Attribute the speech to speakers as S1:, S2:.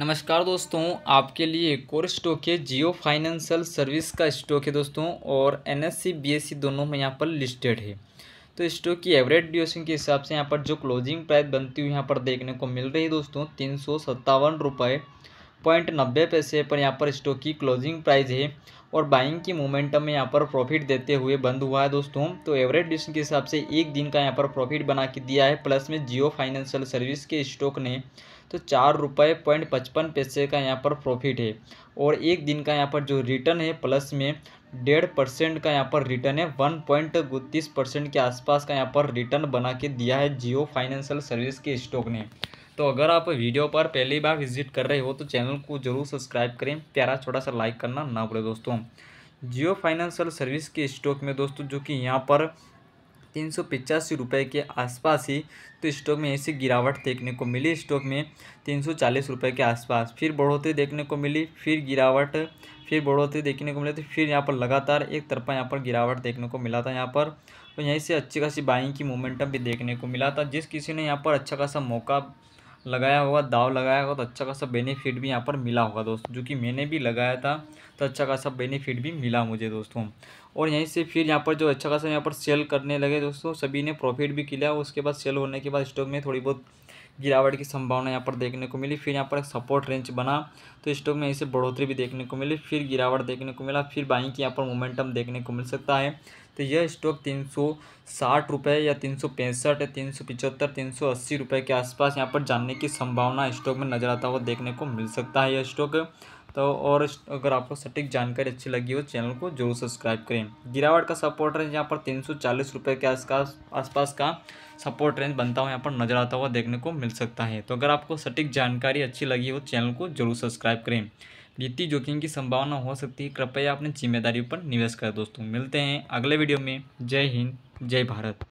S1: नमस्कार दोस्तों आपके लिए कोर स्टॉक है जियो फाइनेंशियल सर्विस का स्टॉक है दोस्तों और एन एस दोनों में यहाँ पर लिस्टेड है तो स्टॉक की एवरेज ड्यूरेशन के हिसाब से यहाँ पर जो क्लोजिंग प्राइस बनती हुई यहाँ पर देखने को मिल रही है दोस्तों तीन सौ सत्तावन रुपये पॉइंट नब्बे पैसे पर यहाँ पर स्टॉक की क्लोजिंग प्राइस है और बाइंग की मोमेंटम में यहाँ पर प्रॉफिट देते हुए बंद हुआ है दोस्तों तो एवरेज डिशन के हिसाब से एक दिन का यहाँ पर प्रॉफिट बना के दिया है प्लस में जियो फाइनेंशियल सर्विस के स्टॉक ने तो चार रुपये पॉइंट पचपन पैसे का यहाँ पर प्रॉफिट है और एक दिन का यहाँ पर जो रिटर्न है प्लस में डेढ़ परसेंट का यहाँ पर रिटर्न है वन पॉइंट बत्तीस परसेंट के आसपास का यहाँ पर रिटर्न बना के दिया है जियो फाइनेंशियल सर्विस के स्टॉक ने तो अगर आप वीडियो पर पहली बार विजिट कर रहे हो तो चैनल को जरूर सब्सक्राइब करें प्यारा छोटा सा लाइक करना ना भूलें दोस्तों जियो फाइनेंशियल सर्विस के स्टॉक में दोस्तों जो कि यहाँ पर तीन सौ पिचासी रुपये के आसपास ही तो स्टॉक में ऐसी गिरावट देखने को मिली स्टॉक में तीन सौ चालीस रुपये के आसपास फिर बढ़ोतरी देखने को मिली फिर गिरावट फिर बढ़ोतरी देखने को मिली तो फिर यहाँ पर लगातार एक तरफा यहाँ पर गिरावट देखने को मिला था यहाँ पर तो यहीं से अच्छी खासी बाइंग की मोमेंटम भी देखने को मिला था जिस किसी ने यहाँ पर अच्छा खासा मौका लगाया होगा दाव लगाया होगा तो अच्छा खासा बेनिफिट भी यहाँ पर मिला होगा दोस्तों जो कि मैंने भी लगाया था तो अच्छा खासा बेनिफिट भी मिला मुझे दोस्तों और यहीं से फिर यहाँ पर जो अच्छा खासा यहाँ पर सेल करने लगे दोस्तों सभी ने प्रॉफिट भी किया उसके बाद सेल होने के बाद स्टॉक में थोड़ी बहुत गिरावट की संभावना यहाँ पर देखने को मिली फिर यहाँ पर एक सपोर्ट रेंज बना तो स्टॉक में इसे बढ़ोतरी भी देखने को मिली फिर गिरावट देखने को मिला फिर बाइंग की यहाँ पर मोमेंटम देखने को मिल सकता है तो यह स्टॉक तीन सौ साठ या तीन सौ पैंसठ या तीन सौ पिचहत्तर तीन सौ अस्सी रुपये के आसपास यहाँ पर जानने की संभावना स्टॉक में नजर आता हुआ देखने को मिल सकता है यह स्टॉक तो और अगर आपको सटीक जानकारी अच्छी लगी हो चैनल को जरूर सब्सक्राइब करें गिरावट का सपोर्ट रेंज यहाँ पर तीन सौ चालीस रुपये के आसपास आसपास का सपोर्ट रेंज बनता हुआ यहाँ पर नजर आता हुआ देखने को मिल सकता है तो अगर आपको सटीक जानकारी अच्छी लगी हो चैनल को जरूर सब्सक्राइब करें वित्तीय जोखिम की संभावना हो सकती है कृपया अपनी जिम्मेदारी पर निवेश करें दोस्तों मिलते हैं अगले वीडियो में जय हिंद जय भारत